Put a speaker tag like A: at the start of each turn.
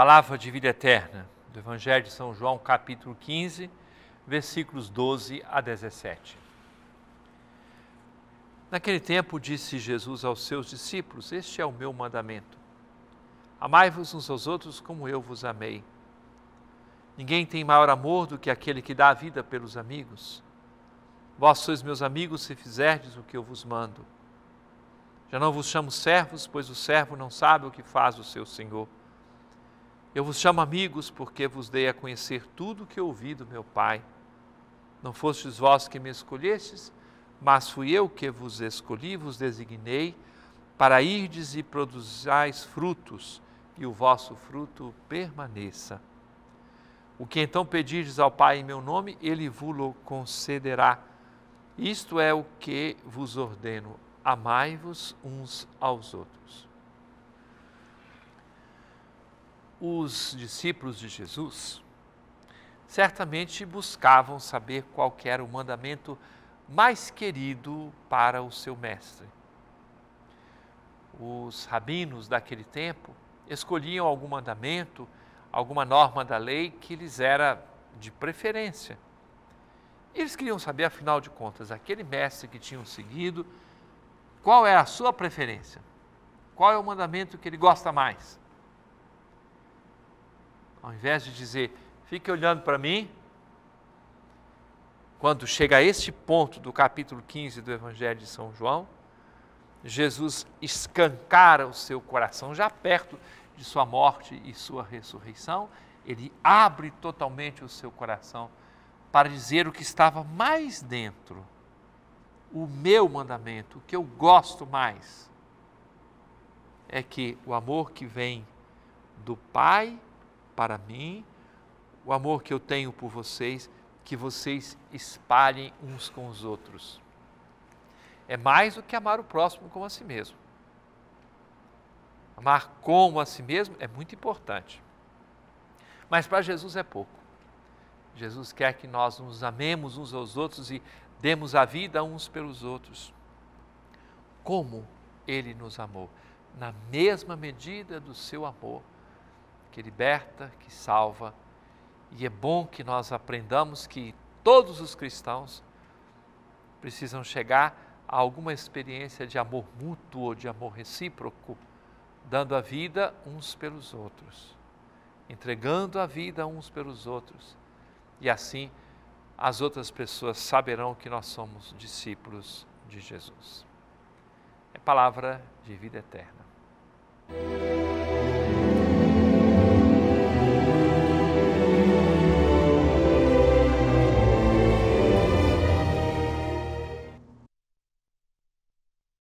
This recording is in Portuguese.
A: Palavra de vida eterna, do Evangelho de São João, capítulo 15, versículos 12 a 17. Naquele tempo disse Jesus aos seus discípulos: Este é o meu mandamento. Amai-vos uns aos outros como eu vos amei. Ninguém tem maior amor do que aquele que dá a vida pelos amigos. Vós sois meus amigos se fizerdes o que eu vos mando. Já não vos chamo servos, pois o servo não sabe o que faz o seu senhor eu vos chamo amigos, porque vos dei a conhecer tudo o que ouvi do meu Pai. Não fostes vós que me escolhestes, mas fui eu que vos escolhi, vos designei, para irdes e produzais frutos, e o vosso fruto permaneça. O que então pedirdes ao Pai em meu nome, ele vos concederá. Isto é o que vos ordeno: amai-vos uns aos outros. os discípulos de Jesus certamente buscavam saber qual era o mandamento mais querido para o seu mestre. Os rabinos daquele tempo escolhiam algum mandamento, alguma norma da lei que lhes era de preferência. Eles queriam saber, afinal de contas, aquele mestre que tinham seguido, qual é a sua preferência? Qual é o mandamento que ele gosta mais? ao invés de dizer, fique olhando para mim, quando chega a este ponto do capítulo 15 do Evangelho de São João, Jesus escancara o seu coração, já perto de sua morte e sua ressurreição, ele abre totalmente o seu coração para dizer o que estava mais dentro, o meu mandamento, o que eu gosto mais, é que o amor que vem do Pai para mim, o amor que eu tenho por vocês, que vocês espalhem uns com os outros. É mais do que amar o próximo como a si mesmo. Amar como a si mesmo é muito importante. Mas para Jesus é pouco. Jesus quer que nós nos amemos uns aos outros e demos a vida uns pelos outros. Como ele nos amou? Na mesma medida do seu amor que liberta, que salva. E é bom que nós aprendamos que todos os cristãos precisam chegar a alguma experiência de amor mútuo, de amor recíproco, dando a vida uns pelos outros, entregando a vida uns pelos outros. E assim as outras pessoas saberão que nós somos discípulos de Jesus. É palavra de vida eterna.